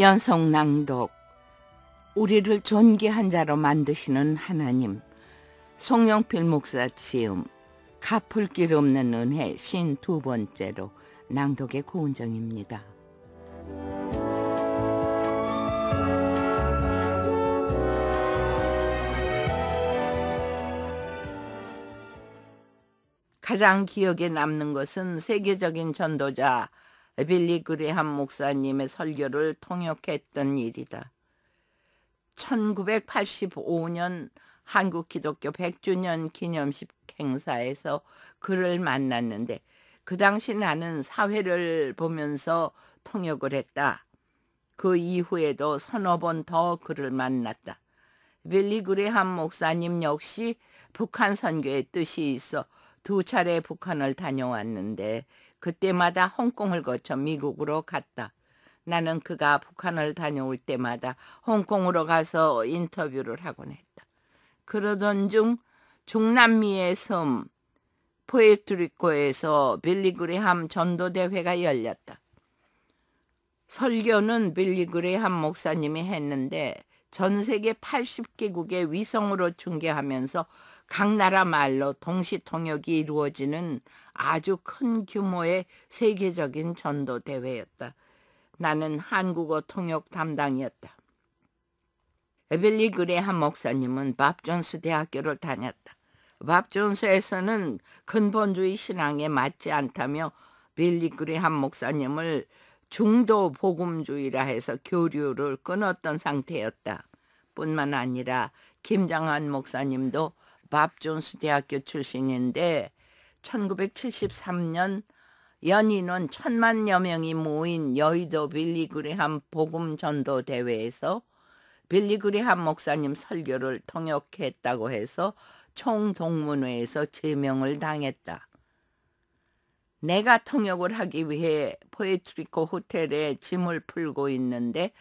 연속 낭독 우리를 존귀한 자로 만드시는 하나님 송영필 목사 지음 갚을 길 없는 은혜 신 두 번째로 낭독의 고은정입니다. 가장 기억에 남는 것은 세계적인 전도자 에빌리 그레함 목사님의 설교를 통역했던 일이다. 1985년 한국 기독교 100주년 기념식 행사에서 그를 만났는데 그 당시 나는 사회를 보면서 통역을 했다. 그 이후에도 서너 번 더 그를 만났다. 빌리 그레함 목사님 역시 북한 선교의 뜻이 있어 두 차례 북한을 다녀왔는데 그때마다 홍콩을 거쳐 미국으로 갔다. 나는 그가 북한을 다녀올 때마다 홍콩으로 가서 인터뷰를 하곤 했다. 그러던 중 중남미의 섬 포에트리코에서 빌리그레함 전도대회가 열렸다. 설교는 빌리그레함 목사님이 했는데 전 세계 80개국의 위성으로 중계하면서 각 나라 말로 동시통역이 이루어지는 아주 큰 규모의 세계적인 전도 대회였다. 나는 한국어 통역 담당이었다. 에벨리 그레한 목사님은 밥존스 대학교를 다녔다. 밥존스에서는 근본주의 신앙에 맞지 않다며 빌리 그레한 목사님을 중도 복음주의라 해서 교류를 끊었던 상태였다. 뿐만 아니라 김장한 목사님도 밥 존스 대학교 출신인데 1973년 연인원 천만여 명이 모인 여의도 빌리 그리함 복음 전도 대회에서 빌리 그리함 목사님 설교를 통역했다고 해서 총동문회에서 제명을 당했다. 내가 통역을 하기 위해 포에트리코 호텔에 짐을 풀고 있는데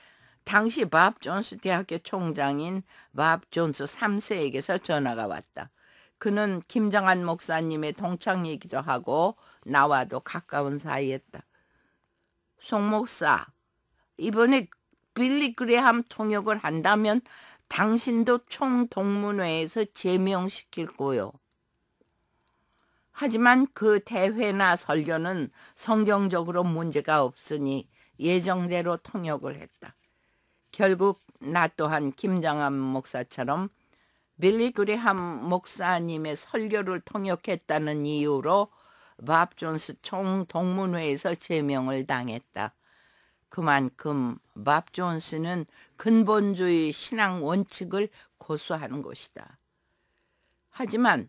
당시 밥 존스 대학교 총장인 밥 존스 3세에게서 전화가 왔다. 그는 김정한 목사님의 동창이기도 하고 나와도 가까운 사이였다. 송 목사, 이번에 빌리 그레함 통역을 한다면 당신도 총동문회에서 제명시킬 거요. 하지만 그 대회나 설교는 성경적으로 문제가 없으니 예정대로 통역을 했다. 결국 나 또한 김장암 목사처럼 빌리 그레함 목사님의 설교를 통역했다는 이유로 밥 존스 총 동문회에서 제명을 당했다. 그만큼 밥 존스는 근본주의 신앙 원칙을 고수하는 것이다. 하지만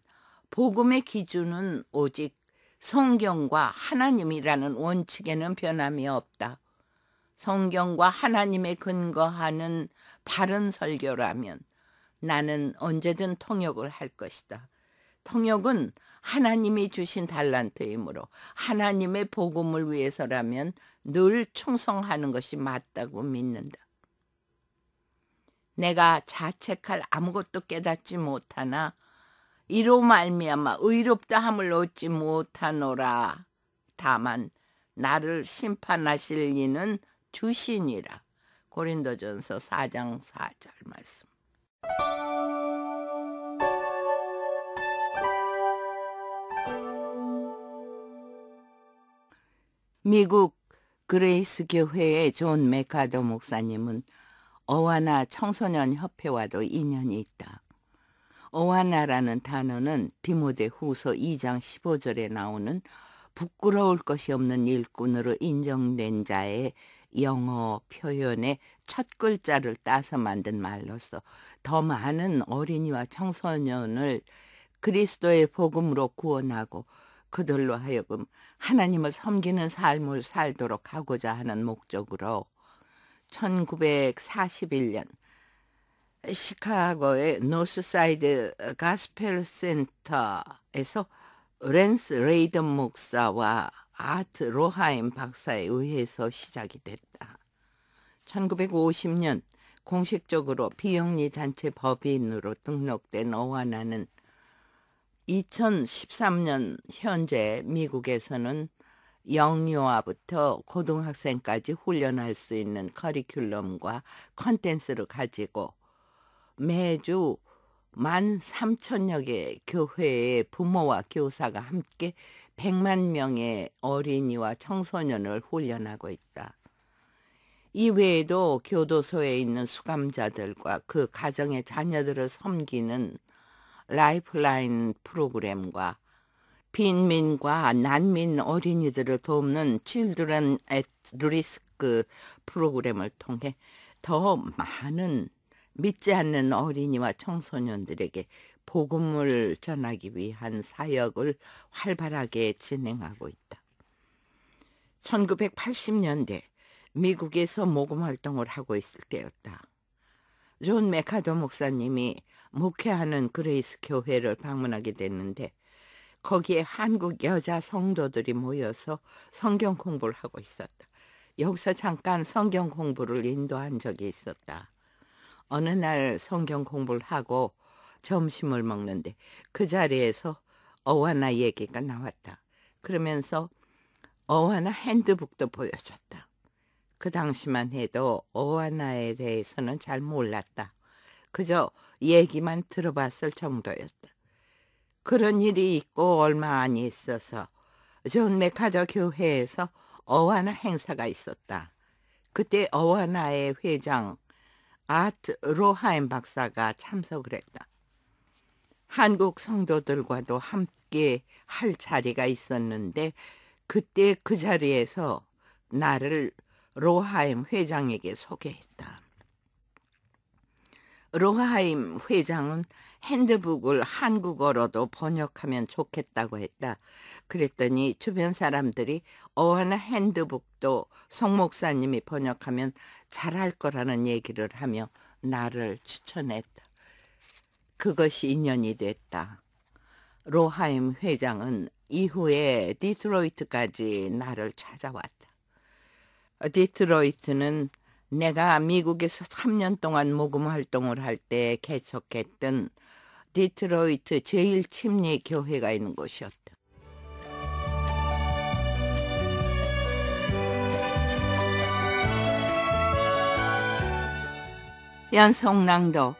복음의 기준은 오직 성경과 하나님이라는 원칙에는 변함이 없다. 성경과 하나님에 근거하는 바른 설교라면 나는 언제든 통역을 할 것이다. 통역은 하나님이 주신 달란트이므로 하나님의 복음을 위해서라면 늘 충성하는 것이 맞다고 믿는다. 내가 자책할 아무것도 깨닫지 못하나 이로 말미암아 의롭다 함을 얻지 못하노라. 다만 나를 심판하실 이는 주신이라. 고린도전서 4장 4절 말씀. 미국 그레이스 교회의 존 메카더 목사님은 어와나 청소년 협회와도 인연이 있다. 어와나라는 단어는 디모데 후서 2장 15절에 나오는 부끄러울 것이 없는 일꾼으로 인정된 자의 영어 표현의 첫 글자를 따서 만든 말로서 더 많은 어린이와 청소년을 그리스도의 복음으로 구원하고 그들로 하여금 하나님을 섬기는 삶을 살도록 하고자 하는 목적으로 1941년 시카고의 노스사이드 가스펠 센터에서 렌스 레이던 목사와 아트 로하임 박사에 의해서 시작이 됐다. 1950년 공식적으로 비영리 단체 법인으로 등록된 어와 나는 2013년 현재 미국에서는 영유아부터 고등학생까지 훈련할 수 있는 커리큘럼과 컨텐츠를 가지고 매주 1 3 0여개 교회의 부모와 교사가 함께 100만 명의 어린이와 청소년을 훈련하고 있다. 이외에도 교도소에 있는 수감자들과 그 가정의 자녀들을 섬기는 라이프라인 프로그램과 빈민과 난민 어린이들을 돕는 Children at Risk 프로그램을 통해 더 많은 믿지 않는 어린이와 청소년들에게 복음을 전하기 위한 사역을 활발하게 진행하고 있다. 1980년대 미국에서 모금 활동을 하고 있을 때였다. 존 메카도 목사님이 목회하는 그레이스 교회를 방문하게 됐는데 거기에 한국 여자 성도들이 모여서 성경 공부를 하고 있었다. 여기서 잠깐 성경 공부를 인도한 적이 있었다. 어느 날 성경 공부를 하고 점심을 먹는데 그 자리에서 어와나 얘기가 나왔다. 그러면서 어와나 핸드북도 보여줬다. 그 당시만 해도 어와나에 대해서는 잘 몰랐다. 그저 얘기만 들어봤을 정도였다. 그런 일이 있고 얼마 안 있어서 존 메카더 교회에서 어와나 행사가 있었다. 그때 어와나의 회장 아트 로하임 박사가 참석을 했다. 한국 성도들과도 함께 할 자리가 있었는데 그때 그 자리에서 나를 로하임 회장에게 소개했다. 로하임 회장은 핸드북을 한국어로도 번역하면 좋겠다고 했다. 그랬더니 주변 사람들이 어하나 핸드북도 송 목사님이 번역하면 잘할 거라는 얘기를 하며 나를 추천했다. 그것이 인연이 됐다. 로하임 회장은 이후에 디트로이트까지 나를 찾아왔다. 디트로이트는 내가 미국에서 3년 동안 모금 활동을 할때 개척했던 디트로이트 제1침례교회가 있는 곳이었다. 연속낭독